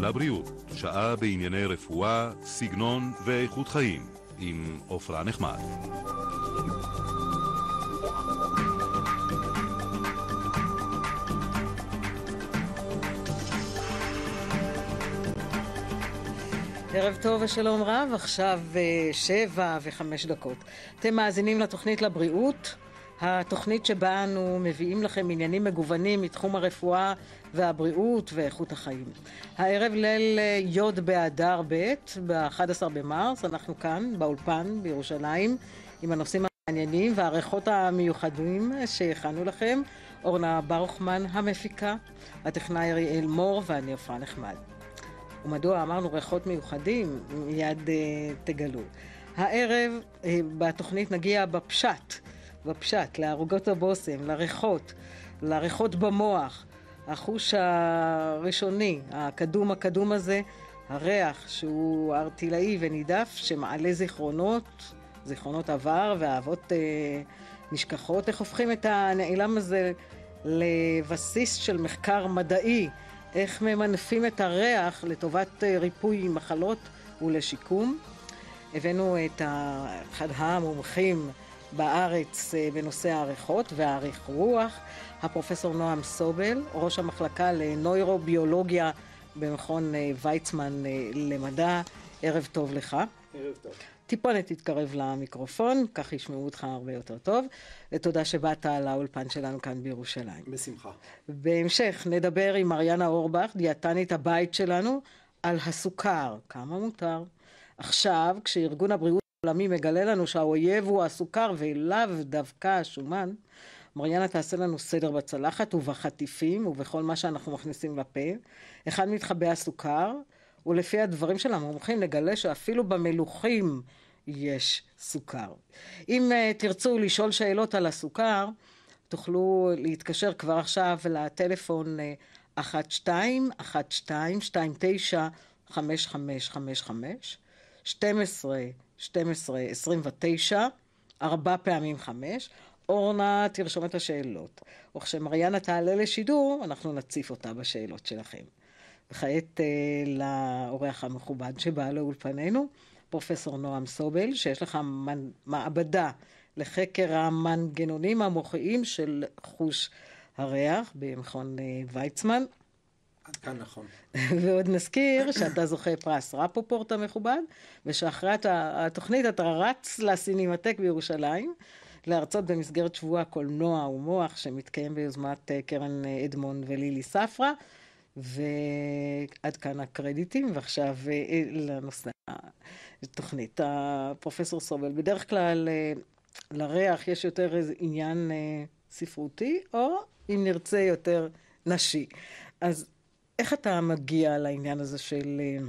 לבריאות, שעה בענייני רפואה, סגנון ואיכות חיים, עם עופרה נחמד. ערב טוב ושלום רב, עכשיו אה, שבע וחמש דקות. אתם מאזינים לתוכנית לבריאות, התוכנית שבה אנו מביאים לכם עניינים מגוונים מתחום הרפואה והבריאות ואיכות החיים. הערב ליל אה, י' באדר ב', ב-11 במרס, אנחנו כאן, באולפן, בירושלים, עם הנושאים המעניינים והריחות המיוחדים שהכנו לכם. אורנה ברוכמן המפיקה, הטכנאי אריאל מור ואני עפרה נחמד. ומדוע אמרנו ריחות מיוחדים? מיד uh, תגלו. הערב uh, בתוכנית נגיע בפשט, בפשט, לערוגות הבושם, לריחות, לריחות במוח, החוש הראשוני, הקדום הקדום הזה, הריח שהוא ארטילאי ונידף, שמעלה זיכרונות, זיכרונות עבר ואהבות אה, נשכחות. איך הופכים את הנעלם הזה לבסיס של מחקר מדעי? איך ממנפים את הריח לטובת אה, ריפוי מחלות ולשיקום? הבאנו את אחד המומחים בארץ אה, בנושא העריכות והעריך רוח, הפרופסור נועם סובל, ראש המחלקה לנוירוביולוגיה במכון אה, ויצמן אה, למדע. ערב טוב לך. ערב טוב. טיפונת תתקרב למיקרופון, כך ישמעו אותך הרבה יותר טוב, ותודה שבאת לאולפן שלנו כאן בירושלים. בשמחה. בהמשך נדבר עם מריאנה אורבך, דיאטנית הבית שלנו, על הסוכר, כמה מותר. עכשיו, כשארגון הבריאות... עולמי מגלה לנו שהאויב הוא הסוכר ולאו דווקא השומן. מריאנה תעשה לנו סדר בצלחת ובחטיפים ובכל מה שאנחנו מכניסים לפה. אחד מתחבא הסוכר, ולפי הדברים של המומחים נגלה שאפילו במלוכים יש סוכר. אם uh, תרצו לשאול שאלות על הסוכר, תוכלו להתקשר כבר עכשיו לטלפון 1212 29 5555 12 12, 29, ארבע פעמים חמש. אורנה תרשום את השאלות, וכשמריאנה תעלה לשידור, אנחנו נציף אותה בשאלות שלכם. וכעת אה, לאורח המכובד שבא לאולפנינו, פרופסור נועם סובל, שיש לך מנ... מעבדה לחקר המנגנונים המוחיים של חוש הריח במכון אה, ויצמן. כאן נכון. ועוד נזכיר שאתה זוכה פרס רפופורט המכובד, ושאחרי התוכנית אתה רץ לסינמטק בירושלים. להרצות במסגרת שבוע קולנוע ומוח שמתקיים ביוזמת אה, קרן אה, אדמון ולילי ספרא. ועד כאן הקרדיטים, ועכשיו אה, לנושא התוכנית. פרופסור סובל, בדרך כלל לריח יש יותר עניין ספרותי, או אם נרצה יותר נשי. אז איך אתה מגיע לעניין הזה של, אה,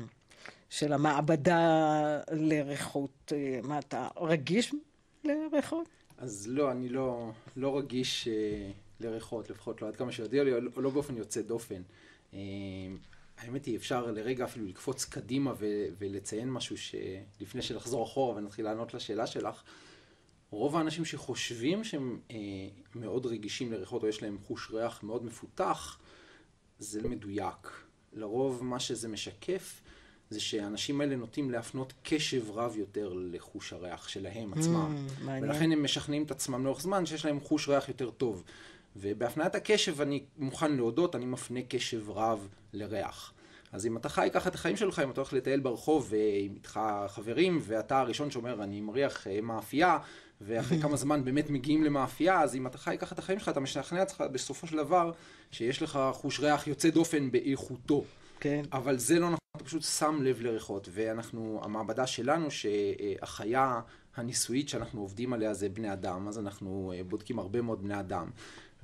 של המעבדה לריחות? אה, מה, אתה רגיש לריחות? אז לא, אני לא, לא רגיש אה, לריחות, לפחות לא עד כמה שיודע לי, לא, לא באופן יוצא דופן. אה, האמת היא, אפשר לרגע אפילו לקפוץ קדימה ו- ולציין משהו שלפני שנחזור אחורה ונתחיל לענות לשאלה שלך. רוב האנשים שחושבים שהם אה, מאוד רגישים לריחות או יש להם חוש ריח מאוד מפותח, זה מדויק. לרוב מה שזה משקף זה שהאנשים האלה נוטים להפנות קשב רב יותר לחוש הריח שלהם hmm, עצמם. Mm, ולכן הם משכנעים את עצמם לאורך זמן שיש להם חוש ריח יותר טוב. ובהפניית הקשב אני מוכן להודות, אני מפנה קשב רב לריח. אז אם אתה חי ככה את החיים שלך, אם אתה הולך לטייל ברחוב אה, עם איתך חברים, ואתה הראשון שאומר, אני מריח אה, מאפייה, ואחרי כמה זמן באמת מגיעים למאפייה, אז אם אתה חי ככה את החיים שלך, אתה משכנע עצמך בסופו של דבר שיש לך חוש ריח יוצא דופן באיכותו. כן. אבל זה לא נכון, אתה פשוט שם לב לריחות. ואנחנו, המעבדה שלנו, שהחיה הניסויית שאנחנו עובדים עליה זה בני אדם, אז אנחנו אה, בודקים הרבה מאוד בני אדם.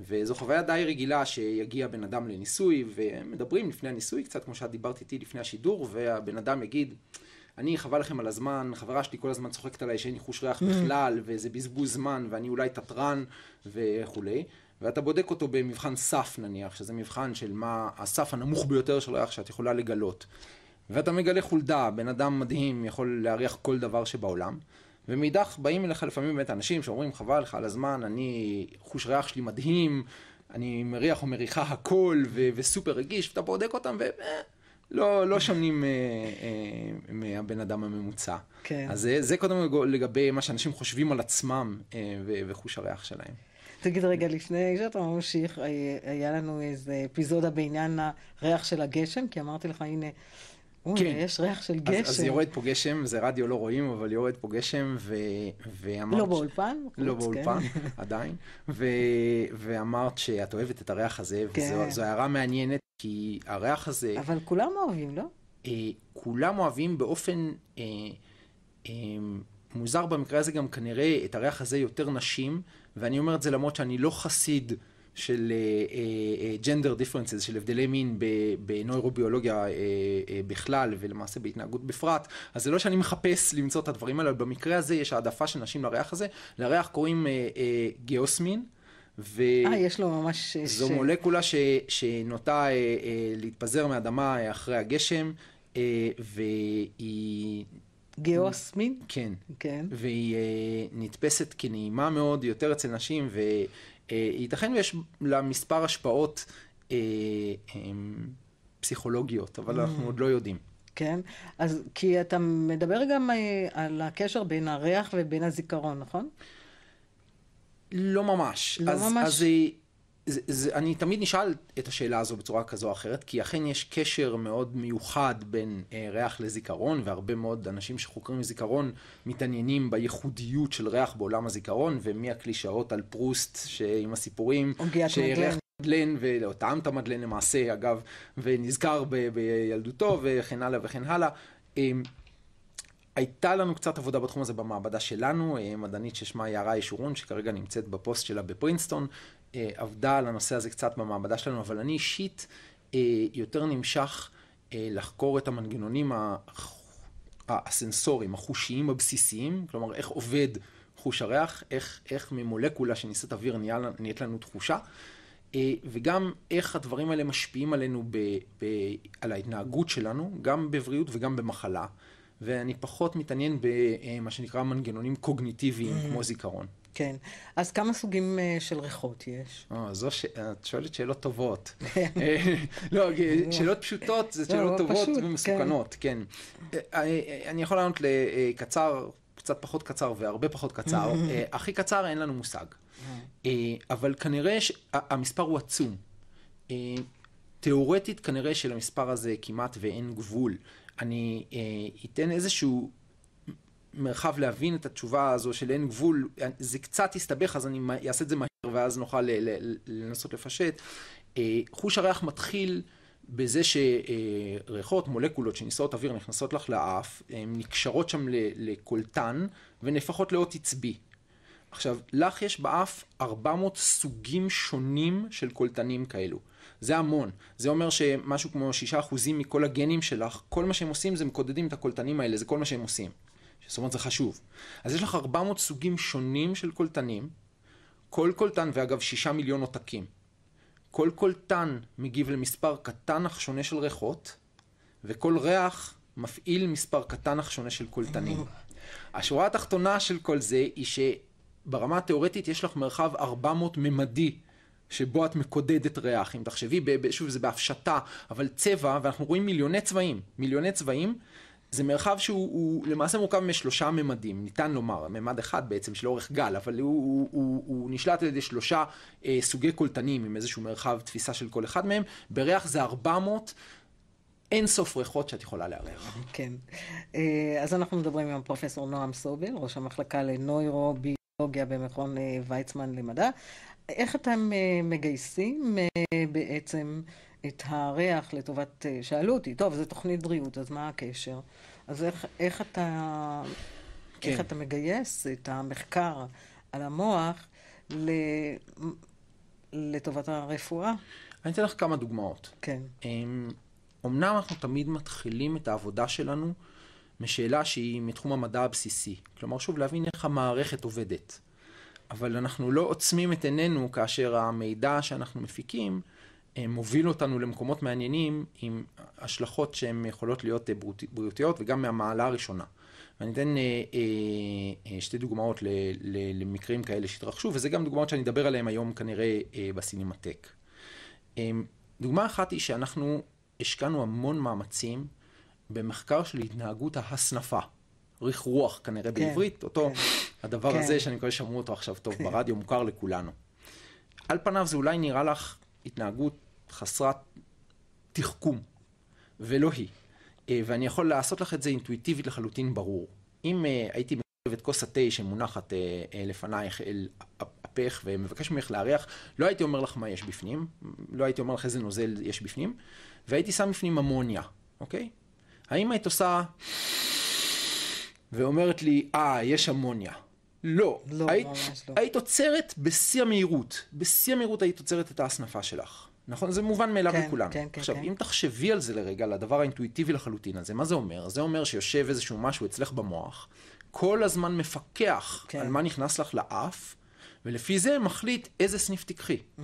וזו חוויה די רגילה שיגיע בן אדם לניסוי, ומדברים לפני הניסוי קצת, כמו שאת דיברת איתי לפני השידור, והבן אדם יגיד, אני, חבל לכם על הזמן, חברה שלי כל הזמן צוחקת עליי שאין לי חוש ריח mm-hmm. בכלל, וזה בזבוז זמן, ואני אולי תתרן וכולי. ואתה בודק אותו במבחן סף נניח, שזה מבחן של מה הסף הנמוך ביותר של ריח שאת יכולה לגלות. ואתה מגלה חולדה, בן אדם מדהים, יכול להריח כל דבר שבעולם. ומאידך באים אליך לפעמים באמת אנשים שאומרים חבל לך על הזמן, אני, חוש ריח שלי מדהים, אני מריח או מריחה הכל ו- וסופר רגיש, ואתה בודק אותם ו... אה, לא, לא שונים אה, אה, מהבן אדם הממוצע. כן. אז זה, זה קודם כל לגבי מה שאנשים חושבים על עצמם אה, וחוש הריח שלהם. תגיד רגע, לפני שאתה ממשיך, אה, היה לנו איזה אפיזודה בעניין הריח של הגשם, כי אמרתי לך, הנה... אוי, כן. יש ריח של גשם. אז, אז יורד פה גשם, זה רדיו לא רואים, אבל יורד פה גשם, ו, ואמרת... לא ש... באולפן? לא כן. באולפן, עדיין. ו, ואמרת שאת אוהבת את הריח הזה, כן. וזו הערה מעניינת, כי הריח הזה... אבל כולם אוהבים, לא? אה, כולם אוהבים באופן אה, אה, מוזר במקרה הזה גם כנראה את הריח הזה יותר נשים, ואני אומר את זה למרות שאני לא חסיד של אה, אה, אה, gender differences, של הבדלי מין בנוירוביולוגיה בכלל ולמעשה בהתנהגות בפרט, אז זה לא שאני מחפש למצוא את הדברים האלה, אבל במקרה הזה יש העדפה של נשים לריח הזה, לריח קוראים גאוסמין. ו... אה, יש לו ממש... זו ש... אה, מולקולה ש... שנוטה אה, אה, להתפזר מאדמה אה, אחרי הגשם, אה, והיא... גאוסמין? כן. כן. והיא אה, נתפסת כנעימה מאוד, יותר אצל נשים, וייתכן אה, ויש לה מספר השפעות אה, אה, פסיכולוגיות, אבל mm. אנחנו עוד לא יודעים. כן, אז כי אתה מדבר גם אה, על הקשר בין הריח ובין הזיכרון, נכון? לא ממש. לא אז, ממש. אז זה, זה, אני תמיד נשאל את השאלה הזו בצורה כזו או אחרת, כי אכן יש קשר מאוד מיוחד בין אה, ריח לזיכרון, והרבה מאוד אנשים שחוקרים זיכרון מתעניינים בייחודיות של ריח בעולם הזיכרון, ומהקלישאות על פרוסט עם הסיפורים, שריח מדלן, וטעם את המדלן למעשה, אגב, ונזכר ב, בילדותו, וכן הלאה וכן הלאה. אה, הייתה לנו קצת עבודה בתחום הזה במעבדה שלנו, אה, מדענית ששמה יערה ישורון, שכרגע נמצאת בפוסט שלה בפרינסטון, אה, עבדה על הנושא הזה קצת במעבדה שלנו, אבל אני אישית אה, יותר נמשך לחקור את המנגנונים הסנסוריים, החושיים הבסיסיים, כלומר איך עובד חוש הריח, איך, איך ממולקולה שנישאת אוויר נהיה, נהיית לנו תחושה, וגם איך הדברים האלה משפיעים עלינו, ב, ב, על ההתנהגות שלנו, גם בבריאות וגם במחלה. ואני פחות מתעניין במה אה, שנקרא מנגנונים קוגניטיביים mm. כמו זיכרון. כן. אז כמה סוגים uh, של ריחות יש? או, אה, זו ש... את שואלת שאלות טובות. לא, שאלות פשוטות זה לא, שאלות לא, טובות פשוט, ומסוכנות, כן. אני יכול לענות לקצר, קצת פחות קצר והרבה פחות קצר. Mm-hmm. הכי קצר אין לנו מושג. Mm-hmm. אבל כנראה שהמספר הוא עצום. תיאורטית כנראה שלמספר הזה כמעט ואין גבול. אני אה, אתן איזשהו מרחב להבין את התשובה הזו של אין גבול, זה קצת יסתבך אז אני אעשה את זה מהר ואז נוכל לנסות לפשט. אה, חוש הריח מתחיל בזה שריחות, אה, מולקולות שנישאות אוויר נכנסות לך לאף, הן נקשרות שם לקולטן ונהפכות לאות עצבי. עכשיו, לך יש באף 400 סוגים שונים של קולטנים כאלו. זה המון. זה אומר שמשהו כמו 6% מכל הגנים שלך, כל מה שהם עושים זה מקודדים את הקולטנים האלה, זה כל מה שהם עושים. זאת אומרת, זה חשוב. אז יש לך 400 סוגים שונים של קולטנים, כל קולטן, ואגב, 6 מיליון עותקים. כל קולטן מגיב למספר קטן אך שונה של ריחות, וכל ריח מפעיל מספר קטן אך שונה של קולטנים. השורה התחתונה של כל זה היא שברמה התיאורטית יש לך מרחב 400 ממדי שבו את מקודדת ריח. אם תחשבי, שוב, זה בהפשטה, אבל צבע, ואנחנו רואים מיליוני צבעים. מיליוני צבעים. זה מרחב שהוא למעשה מורכב משלושה ממדים, ניתן לומר, ממד אחד בעצם של אורך גל, אבל הוא, הוא, הוא, הוא נשלט על ידי שלושה אה, סוגי קולטנים עם איזשהו מרחב תפיסה של כל אחד מהם, בריח זה 400 אין סוף ריחות שאת יכולה לארח. כן. אה, אז אנחנו מדברים עם פרופסור נועם סובר, ראש המחלקה לנוירוביולוגיה במכון אה, ויצמן למדע. איך אתם אה, מגייסים אה, בעצם את הריח לטובת... אה, שאלו אותי, טוב, זו תוכנית בריאות, אז מה הקשר? אז איך, איך, אתה, כן. איך אתה מגייס את המחקר על המוח ל, לטובת הרפואה? אני אתן לך כמה דוגמאות. כן. אמ, אמנם אנחנו תמיד מתחילים את העבודה שלנו משאלה שהיא מתחום המדע הבסיסי. כלומר, שוב, להבין איך המערכת עובדת. אבל אנחנו לא עוצמים את עינינו כאשר המידע שאנחנו מפיקים אה, מוביל אותנו למקומות מעניינים עם השלכות שהן יכולות להיות אה, בריאותיות וגם מהמעלה הראשונה. ואני אתן אה, שתי דוגמאות למקרים כאלה שהתרחשו, וזה גם דוגמאות שאני אדבר עליהן היום כנראה בסינמטק. דוגמה אחת היא שאנחנו השקענו המון מאמצים במחקר של התנהגות ההסנפה. ריח רוח כנראה כן, בעברית, כן. אותו כן. הדבר כן. הזה, שאני מקווה ששמעו אותו עכשיו טוב כן. ברדיו, מוכר לכולנו. על פניו זה אולי נראה לך התנהגות חסרת תחכום, ולא היא. אה, ואני יכול לעשות לך את זה אינטואיטיבית לחלוטין ברור. אם אה, הייתי מקרב את כוס התה שמונחת אה, לפנייך אל הפך ומבקש ממך לארח, לא הייתי אומר לך מה יש בפנים, לא הייתי אומר לך איזה נוזל יש בפנים, והייתי שם בפנים אמוניה, אוקיי? האם היית עושה... ואומרת לי, אה, יש אמוניה. לא. לא, היית, לא. היית עוצרת בשיא המהירות. בשיא המהירות היית עוצרת את ההסנפה שלך. נכון? זה מובן מאליו כן, לכולם. כן, כן, עכשיו, כן. אם תחשבי על זה לרגע, על הדבר האינטואיטיבי לחלוטין הזה, מה זה אומר? זה אומר שיושב איזשהו משהו אצלך במוח, כל הזמן מפקח כן. על מה נכנס לך לאף, ולפי זה מחליט איזה סניף תיקחי, mm.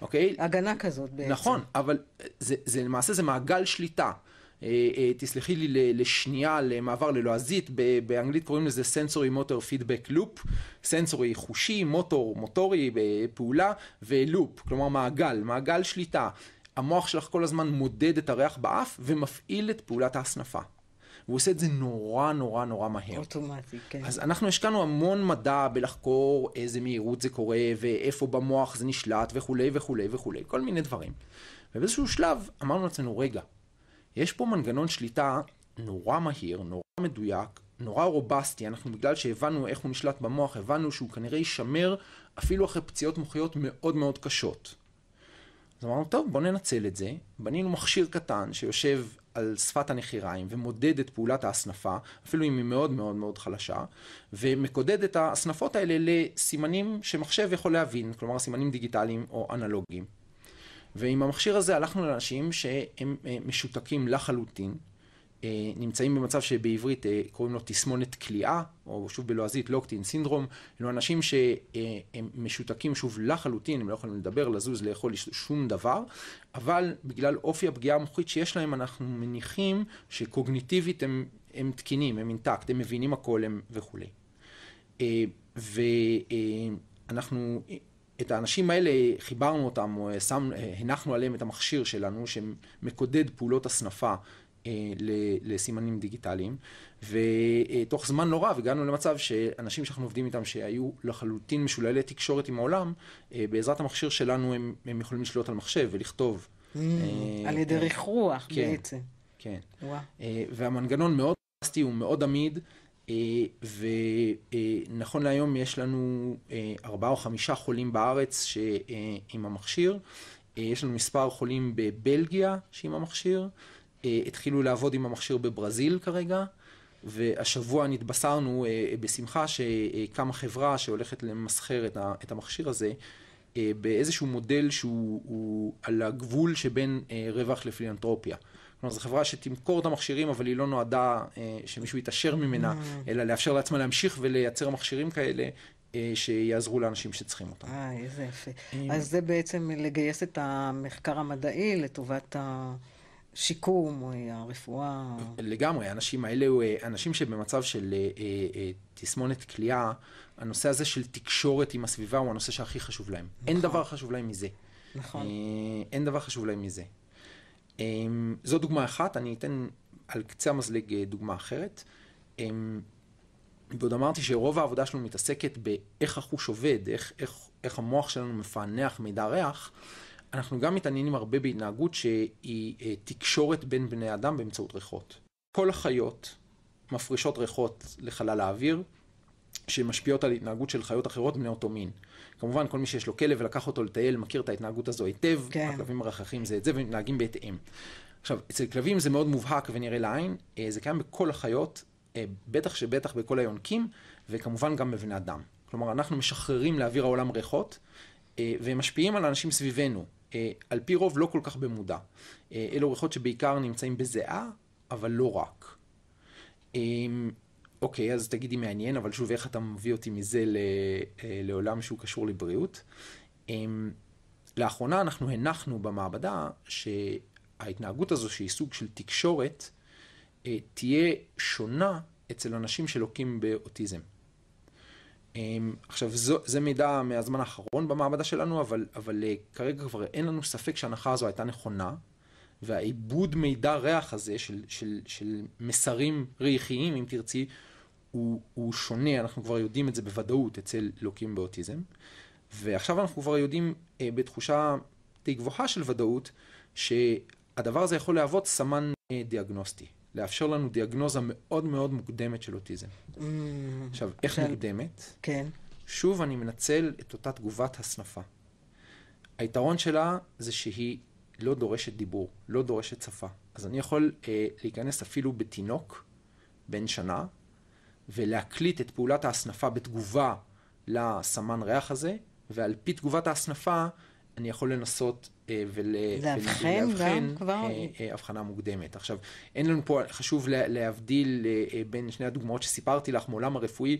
אוקיי? הגנה כזאת בעצם. נכון, אבל זה, זה למעשה זה מעגל שליטה. אה, אה, תסלחי לי לשנייה למעבר ללועזית, באנגלית קוראים לזה סנסורי מוטור פידבק לופ, סנסורי חושי, מוטור, מוטורי, אה, פעולה, ולופ, כלומר מעגל, מעגל שליטה. המוח שלך כל הזמן מודד את הריח באף ומפעיל את פעולת ההסנפה. והוא עושה את זה נורא נורא נורא מהר. אוטומטי, כן. אז אנחנו השקענו המון מדע בלחקור איזה מהירות זה קורה, ואיפה במוח זה נשלט, וכולי וכולי וכולי, כל מיני דברים. ובאיזשהו שלב אמרנו לעצמנו, רגע, יש פה מנגנון שליטה נורא מהיר, נורא מדויק, נורא רובסטי, אנחנו בגלל שהבנו איך הוא נשלט במוח, הבנו שהוא כנראה יישמר אפילו אחרי פציעות מוחיות מאוד מאוד קשות. אז אמרנו, טוב, בוא ננצל את זה. בנינו מכשיר קטן שיושב על שפת הנחיריים ומודד את פעולת ההסנפה, אפילו אם היא מאוד מאוד מאוד חלשה, ומקודד את ההסנפות האלה לסימנים שמחשב יכול להבין, כלומר סימנים דיגיטליים או אנלוגיים. ועם המכשיר הזה הלכנו לאנשים שהם אה, משותקים לחלוטין, אה, נמצאים במצב שבעברית אה, קוראים לו תסמונת כליאה, או שוב בלועזית לוקטין סינדרום, אלו אנשים שהם משותקים שוב לחלוטין, הם לא יכולים לדבר, לזוז, לאכול שום דבר, אבל בגלל אופי הפגיעה המוחית שיש להם, אנחנו מניחים שקוגניטיבית הם, הם תקינים, הם אינטקט, הם מבינים הכל הם וכולי. ואנחנו את האנשים האלה, חיברנו אותם, או אה, שם, אה, הנחנו עליהם את המכשיר שלנו, שמקודד פעולות הסנפה אה, לסימנים דיגיטליים, ותוך אה, זמן לא רב הגענו למצב שאנשים שאנחנו עובדים איתם, שהיו לחלוטין משוללי תקשורת עם העולם, אה, בעזרת המכשיר שלנו הם, הם יכולים לשלוט על מחשב ולכתוב. Mm, אה, על ידי אה, ריח רוח כן, בעצם. כן. אה, והמנגנון מאוד פסטי, הוא מאוד עמיד. אה, ונכון להיום יש לנו אה, ארבעה או חמישה חולים בארץ אה, עם המכשיר. יש לנו מספר חולים בבלגיה שעם המכשיר. התחילו לעבוד עם המכשיר בברזיל כרגע. והשבוע נתבשרנו בשמחה שקמה חברה שהולכת למסחר את המכשיר הזה באיזשהו מודל שהוא על הגבול שבין רווח לפילנטרופיה. כלומר, זו חברה שתמכור את המכשירים, אבל היא לא נועדה אה, שמישהו יתעשר ממנה, mm. אלא לאפשר לעצמה להמשיך ולייצר מכשירים כאלה. אה, שיעזרו לאנשים שצריכים אותם. אה, איזה יפה. אה, אז זה בעצם לגייס את המחקר המדעי לטובת השיקום או הרפואה. לגמרי, האנשים האלה, אה, אנשים שבמצב של תסמונת כליאה, הנושא הזה של תקשורת עם הסביבה הוא הנושא שהכי חשוב להם. נכון. נכון. אין דבר חשוב להם מזה. נכון. אין דבר חשוב להם מזה. אמ, זו דוגמה אחת, אני אתן על קצה המזלג אה, דוגמה אחרת. אמ, ועוד אמרתי שרוב העבודה שלנו מתעסקת באיך החוש עובד, איך, איך, איך המוח שלנו מפענח מידע ריח. אנחנו גם מתעניינים הרבה בהתנהגות שהיא אה, תקשורת בין בני אדם באמצעות ריחות. כל החיות מפרישות ריחות לחלל האוויר, שמשפיעות על התנהגות של חיות אחרות בני אותו מין. כמובן, כל מי שיש לו כלב ולקח אותו לטייל, מכיר את ההתנהגות הזו היטב, כן. הכלבים מרחכים זה את זה ומתנהגים בהתאם. עכשיו, אצל כלבים זה מאוד מובהק ונראה לעין, אה, זה קיים בכל החיות, אה, בטח שבטח בכל היונקים, וכמובן גם בבני אדם. כלומר, אנחנו משחררים לאוויר העולם ריחות, אה, והם משפיעים על האנשים סביבנו, על פי רוב לא כל כך במודע. אלו ריחות שבעיקר נמצאים בזיעה, אבל לא רק. אוקיי, אז תגידי מעניין, אבל שוב, איך אתה מביא אותי מזה ל... אה, לעולם שהוא קשור לבריאות? אמ, לאחרונה אנחנו הנחנו במעבדה שההתנהגות הזו, שהיא סוג של תקשורת, אה, תהיה שונה אצל אנשים שלוקים באוטיזם. אמ, עכשיו, זו, זה מידע מהזמן האחרון במעבדה שלנו, אבל, אבל אה, כרגע כבר אין לנו ספק שההנחה הזו הייתה נכונה, והעיבוד מידע ריח הזה של, של, של מסרים ריחיים, אם תרצי, הוא, הוא שונה, אנחנו כבר יודעים את זה בוודאות אצל לוקים באוטיזם, ועכשיו אנחנו כבר יודעים אה, בתחושה די גבוהה של ודאות, שהדבר הזה יכול להוות סמן אה, דיאגנוסטי, לאפשר לנו דיאגנוזה מאוד מאוד מוקדמת של אוטיזם. Mm, עכשיו, איך כן. מוקדמת? כן. שוב אני מנצל את אותה תגובת הסנפה. היתרון שלה זה שהיא לא דורשת דיבור, לא דורשת שפה. אז אני יכול אה, להיכנס אפילו בתינוק בן שנה, ולהקליט את פעולת ההסנפה בתגובה לסמן ריח הזה, ועל פי תגובת ההסנפה אני יכול לנסות אה, ול, לאבחן גם אה, כבר? אה, אה, הבחנה מוקדמת. עכשיו, אין לנו פה, חשוב לה, להבדיל אה, אה, בין שני הדוגמאות שסיפרתי לך מעולם הרפואי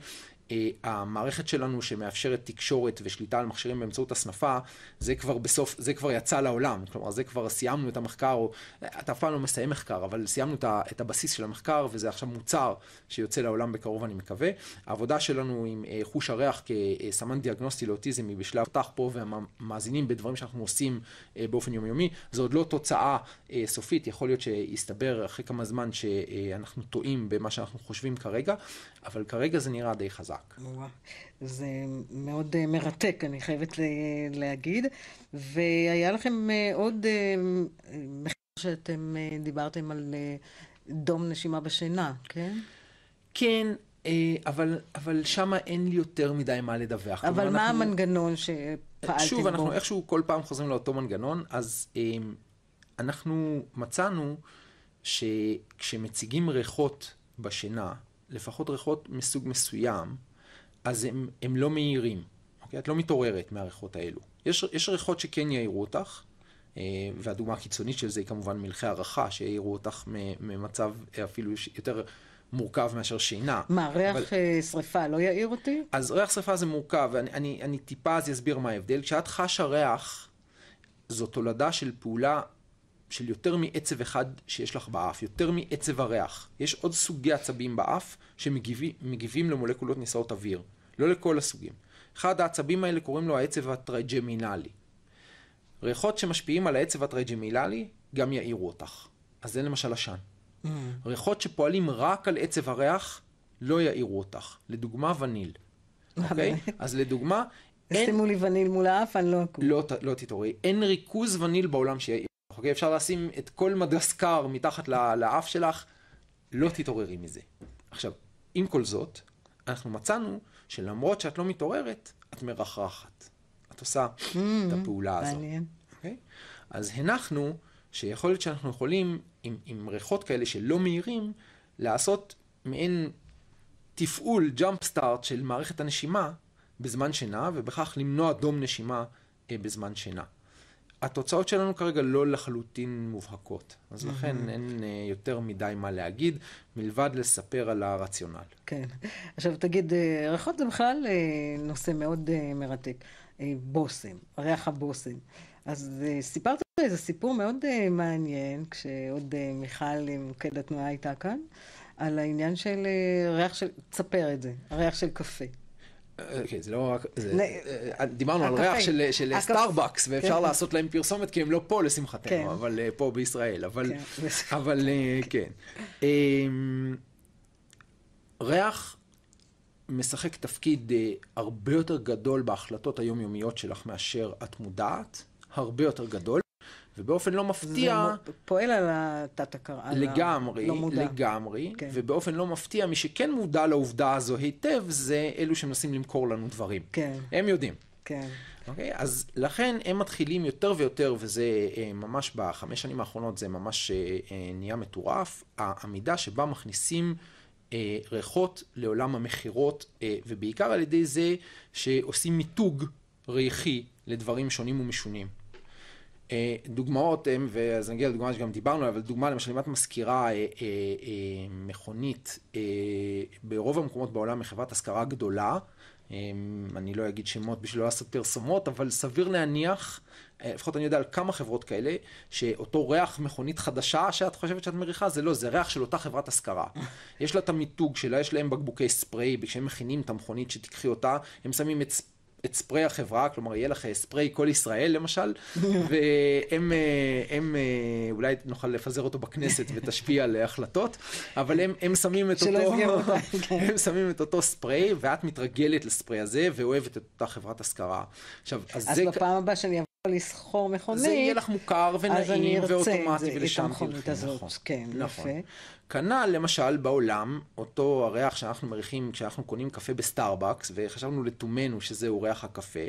אה, המערכת שלנו שמאפשרת תקשורת ושליטה על מכשירים באמצעות הסנפה, זה כבר בסוף, זה כבר יצא לעולם. כלומר, זה כבר סיימנו את המחקר, או אתה אף פעם לא מסיים מחקר, אבל סיימנו את, את הבסיס של המחקר, וזה עכשיו מוצר שיוצא לעולם בקרוב, אני מקווה. העבודה שלנו עם אה, חוש הריח כסמן דיאגנוסטי לאוטיזם היא בשלב תח פה, והמאזינים בדברים שאנחנו עושים אה, באופן יומיומי. זו עוד לא תוצאה סופית, יכול להיות שיסתבר אחרי כמה זמן שאנחנו טועים במה שאנחנו חושבים כרגע, אבל כרגע זה נראה די חזק. זה מאוד אה, מרתק, אני חייבת להגיד. והיה לכם אה, עוד אה, מחקר שאתם דיברתם על דום נשימה בשינה, כן? כן. אבל, אבל שם אין לי יותר מדי מה לדווח. אבל מה אנחנו... המנגנון שפעלתם בו? שוב, אנחנו איכשהו כל פעם חוזרים לאותו מנגנון, אז אנחנו מצאנו שכשמציגים ריחות בשינה, לפחות ריחות מסוג מסוים, אז הם, הם לא מהירים, אוקיי? את לא מתעוררת מהריחות האלו. יש, יש ריחות שכן יעירו אותך, אה, והדוגמה הקיצונית של זה היא כמובן מלכי הרחה, שיעירו אותך ממצב אפילו יותר מורכב מאשר שינה. מה, ריח אבל... אה, שריפה לא יעיר אותי? אז ריח שריפה זה מורכב, אני, אני, אני טיפה אז אסביר מה ההבדל. כשאת חשה ריח, זו תולדה של פעולה של יותר מעצב אחד שיש לך באף, יותר מעצב הריח. יש עוד סוגי עצבים באף שמגיבים למולקולות נישאות אוויר, לא לכל הסוגים. אחד העצבים האלה קוראים לו העצב הטרג'מינלי. ריחות שמשפיעים על העצב הטרג'מינלי גם יעירו אותך. אז זה למשל עשן. Mm. ריחות שפועלים רק על עצב הריח לא יעירו אותך. לדוגמה וניל. אוקיי? okay? אז לדוגמה... שימו לי וניל מול האף, אני לא... אקום. לא, לא תתעוררי. אין ריכוז וניל בעולם שיעיר. אוקיי? אפשר לשים את כל מדסקר מתחת לאף שלך, לא תתעוררי מזה. עכשיו, עם כל זאת, אנחנו מצאנו שלמרות שאת לא מתעוררת, את מרחרחת. את עושה mm-hmm. את הפעולה הזאת. מעניין. אוקיי? אז הנחנו שיכול להיות שאנחנו יכולים, עם, עם ריחות כאלה שלא מהירים, לעשות מעין תפעול, ג'אמפ סטארט של מערכת הנשימה בזמן שינה, ובכך למנוע דום נשימה אה, בזמן שינה. התוצאות שלנו כרגע לא לחלוטין מובהקות, אז לכן mm-hmm. אין אה, יותר מדי מה להגיד, מלבד לספר על הרציונל. כן. עכשיו תגיד, אה, ריחות זה בכלל אה, נושא מאוד מרתק. בושם, ריח הבושם. אז סיפרת איזה סיפור מאוד מעניין, כשעוד מיכל מוקד התנועה הייתה כאן, על העניין של ריח של, תספר את זה, ריח של קפה. אוקיי, זה לא רק... אה, דיברנו על ריח של אה, סטארבקס, ואפשר כן. לעשות להם פרסומת, כי הם לא פה לשמחתנו, כן. אבל אה, פה בישראל, אבל כן. כן. אמ, ריח משחק תפקיד הרבה יותר גדול בהחלטות היומיומיות שלך מאשר את מודעת, הרבה יותר גדול. ובאופן לא מפתיע... זה פועל על התת-הכרה. לגמרי, לא מודע. לגמרי, Okay. כן. ובאופן לא מפתיע, מי שכן מודע לעובדה הזו היטב, זה אלו שמנסים למכור לנו דברים. כן. Okay. הם יודעים. כן. Okay. אוקיי? Okay, אז לכן הם מתחילים יותר ויותר, וזה אה, ממש בחמש שנים האחרונות, זה ממש אה, אה, נהיה מטורף, העמידה שבה מכניסים... אה, ריחות לעולם המכירות, אה, ובעיקר על ידי זה שעושים מיתוג ריחי לדברים שונים ומשונים. אה, דוגמאות הם, ואז נגיע לדוגמה שגם דיברנו עליה, אבל דוגמה למשל אם את משכירה אה, אה, מכונית ברוב המקומות בעולם מחברת השכרה גדולה, אני לא אגיד שמות בשביל לא לעשות פרסומות, אבל סביר להניח, לפחות אני יודע על כמה חברות כאלה, שאותו ריח מכונית חדשה שאת חושבת שאת מריחה, זה לא, זה ריח של אותה חברת השכרה. יש לה את המיתוג שלה, יש להם בקבוקי ספרי, כשהם מכינים את המכונית שתיקחי אותה, הם שמים את ספרי. את ספרי החברה, כלומר יהיה לך ספרי כל ישראל למשל, והם אה, הם, אה, אולי נוכל לפזר אותו בכנסת ותשפיע על החלטות, אבל הם, הם שמים את אותו, כן. הם שמים את אותו ספרי ואת מתרגלת לספרי הזה ואוהבת את אותה חברת השכרה. עכשיו, אז, אז זה... בפעם הבאה שאני לסחור מכונית, זה יהיה לך מוכר ונעים ואוטומטי ולשם תלכי, נכון, כן, נכון. כנ"ל למשל בעולם, אותו הריח שאנחנו מריחים כשאנחנו קונים קפה בסטארבקס, וחשבנו לתומנו שזהו ריח הקפה,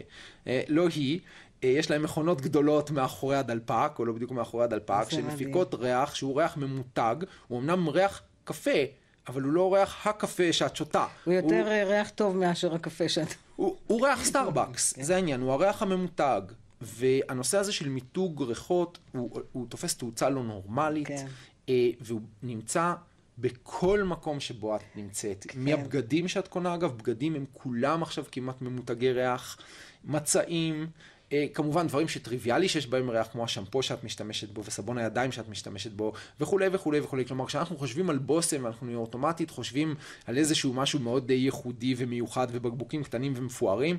אה, לא היא, אה, יש להם מכונות גדולות מאחורי הדלפק, או לא בדיוק מאחורי הדלפק, שמפיקות ריח שהוא ריח ממותג, הוא אמנם ריח קפה, אבל הוא לא ריח הקפה שאת שותה. הוא יותר הוא... ריח טוב מאשר הקפה שאת... הוא, הוא ריח סטארבקס, כן. זה העניין, הוא הריח הממותג. והנושא הזה של מיתוג ריחות, הוא, הוא תופס תאוצה לא נורמלית, כן. אה, והוא נמצא בכל מקום שבו את נמצאת. כן. מהבגדים שאת קונה, אגב, בגדים הם כולם עכשיו כמעט ממותגי ריח, מצעים, אה, כמובן דברים שטריוויאלי שיש בהם ריח, כמו השמפו שאת משתמשת בו, וסבון הידיים שאת משתמשת בו, וכולי וכולי וכולי. כלומר, כשאנחנו חושבים על בושם, ואנחנו נהיה אוטומטית חושבים על איזשהו משהו מאוד ייחודי ומיוחד, ובקבוקים קטנים ומפוארים,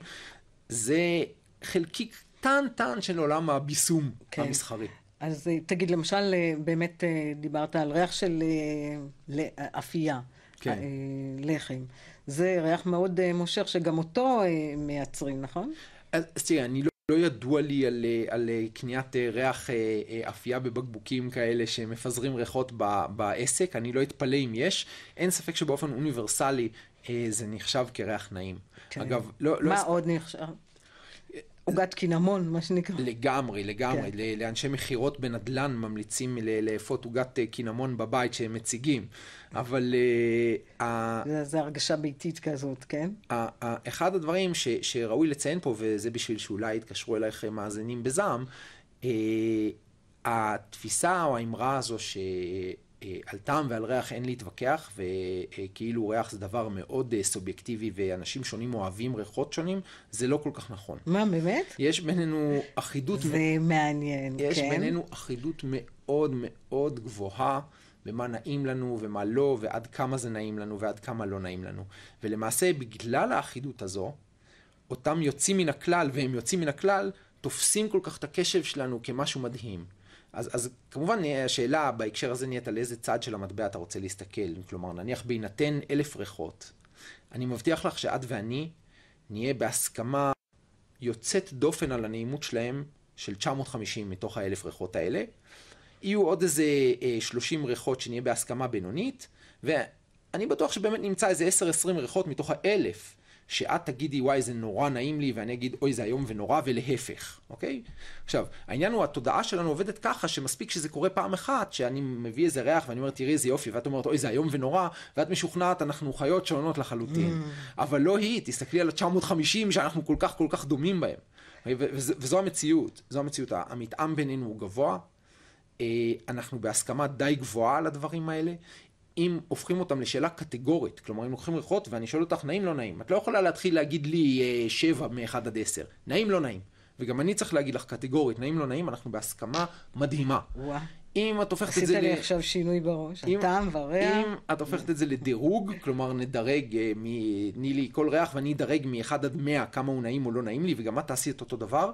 זה חלקיק קטנטן של עולם הביסום כן. המסחרי. אז אה, תגיד, למשל, אה, באמת אה, דיברת על ריח של אפייה, כן. לחם. זה ריח מאוד מושך, שגם אותו מייצרים, נכון? אז תראה, אני לא... לא ידוע לי על, על קניית ריח אפייה בבקבוקים כאלה שמפזרים ריחות ב, בעסק, אני לא אתפלא אם יש. אין ספק שבאופן אוניברסלי זה נחשב כריח נעים. כן. אגב, לא... לא מה לא עוד נחשב? עוגת קינמון, מה שנקרא. לגמרי, לגמרי. כן. לאנשי מכירות בנדל"ן ממליצים לאפות עוגת אה, קינמון בבית שהם מציגים. אבל... Uh, זה זה הרגשה ביתית כזאת, כן? אחד הדברים ש, שראוי לציין פה, וזה בשביל שאולי יתקשרו אלייך מאזינים בזעם, uh, התפיסה או האמרה הזו ש... אה, על טעם ועל ריח אין להתווכח, וכאילו ריח זה דבר מאוד אה, סובייקטיבי ואנשים שונים אוהבים ריחות שונים, זה לא כל כך נכון. מה, באמת? יש בינינו אחידות... זה מ... מעניין, יש כן. יש בינינו אחידות מאוד מאוד גבוהה. במה נעים לנו ומה לא, ועד כמה זה נעים לנו ועד כמה לא נעים לנו. ולמעשה, בגלל האחידות הזו, אותם יוצאים מן הכלל, והם יוצאים מן הכלל, תופסים כל כך את הקשב שלנו כמשהו מדהים. אז, אז כמובן אה, השאלה בהקשר הזה נהיית על איזה צד של המטבע אתה רוצה להסתכל. כלומר, נניח בהינתן אלף ריחות, אני מבטיח לך שאת ואני נהיה בהסכמה יוצאת דופן על הנעימות שלהם של 950 מתוך האלף ריחות האלה. יהיו עוד איזה 30 אה, ריחות שנהיה בהסכמה בינונית, ואני בטוח שבאמת נמצא איזה 10-20 ריחות מתוך האלף שאת תגידי וואי זה נורא נעים לי ואני אגיד אוי זה איום ונורא ולהפך, אוקיי? עכשיו, העניין הוא התודעה שלנו עובדת ככה שמספיק שזה קורה פעם אחת, שאני מביא איזה ריח ואני אומר תראי איזה יופי ואת אומרת אוי זה איום ונורא ואת משוכנעת אנחנו חיות שונות לחלוטין, mm. אבל לא היא, תסתכלי על ה-950 שאנחנו כל כך כל כך דומים בהם. אוקיי? וזו המציאות, זו המציאות, המתאם בינינו הוא גבוה, אה, אנחנו בהסכמה די גבוהה על הדברים האלה. אם הופכים אותם לשאלה קטגורית, כלומר אם לוקחים ריחות ואני שואל אותך נעים לא נעים, את לא יכולה להתחיל להגיד לי אה, שבע מאחד עד עשר, נעים לא נעים. וגם אני צריך להגיד לך קטגורית, נעים לא נעים, אנחנו בהסכמה מדהימה. וואו. אם את הופכת את זה עשית לי עכשיו שינוי בראש, הטעם והריח. אם את הופכת את זה לדירוג, כלומר נדרג, אה, תני לי כל ריח ואני אדרג מ-1 עד 100 כמה הוא נעים או לא נעים לי, וגם את תעשי את אותו דבר,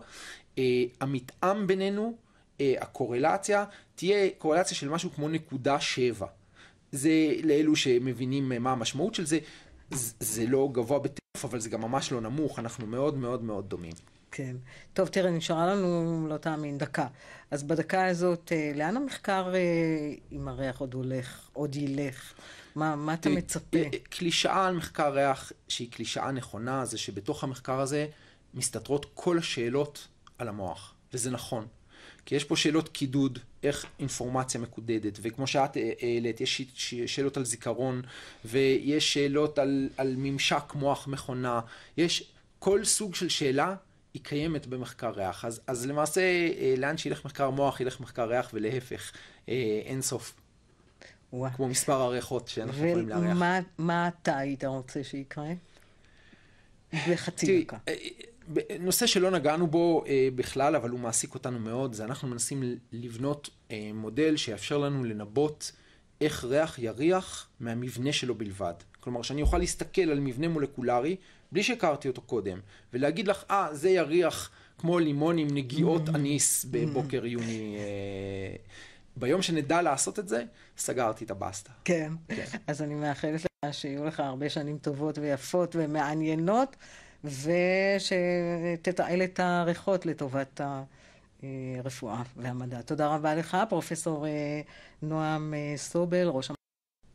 אה, המתאם בינינו, אה, הקורלציה, תהיה קורלציה של משהו כמו נקודה שבע. זה לאלו שמבינים מה המשמעות של זה, זה לא גבוה בטרף, אבל זה גם ממש לא נמוך, אנחנו מאוד מאוד מאוד דומים. כן. טוב, תראה, נשארה לנו, לא תאמין, דקה. אז בדקה הזאת, אה, לאן המחקר אה, עם הריח עוד הולך, עוד ילך? מה, מה אתה אה, מצפה? קלישאה על מחקר ריח, שהיא קלישאה נכונה, זה שבתוך המחקר הזה מסתתרות כל השאלות על המוח, וזה נכון. כי יש פה שאלות קידוד, איך אינפורמציה מקודדת, וכמו שאת אה, אה, העלית, יש שאלות על זיכרון, ויש שאלות על, על ממשק מוח מכונה, יש כל סוג של שאלה. היא קיימת במחקר ריח, אז, אז למעשה אה, לאן שילך מחקר מוח ילך מחקר ריח ולהפך, אין סוף. ווא. כמו מספר הריחות שאנחנו ו- יכולים לארח. ומה אתה היית רוצה שיקרה? בחצי דקה. נושא שלא נגענו בו אה, בכלל, אבל הוא מעסיק אותנו מאוד, זה אנחנו מנסים לבנות אה, מודל שיאפשר לנו לנבות איך ריח יריח מהמבנה שלו בלבד. כלומר, שאני אוכל להסתכל על מבנה מולקולרי בלי שהכרתי אותו קודם, ולהגיד לך, אה, ah, זה יריח כמו לימון עם נגיעות mm-hmm. אניס בבוקר mm-hmm. יוני. אה, ביום שנדע לעשות את זה, סגרתי את הבסטה. כן. כן. אז אני מאחלת לך שיהיו לך הרבה שנים טובות ויפות ומעניינות. ושתתעל את הריחות לטובת הרפואה והמדע. תודה רבה לך, פרופסור אה, נועם אה, סובל, ראש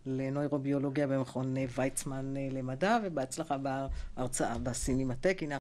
לנוירוביולוגיה במכון ויצמן אה, למדע, ובהצלחה בהרצאה בסינמטק. הנה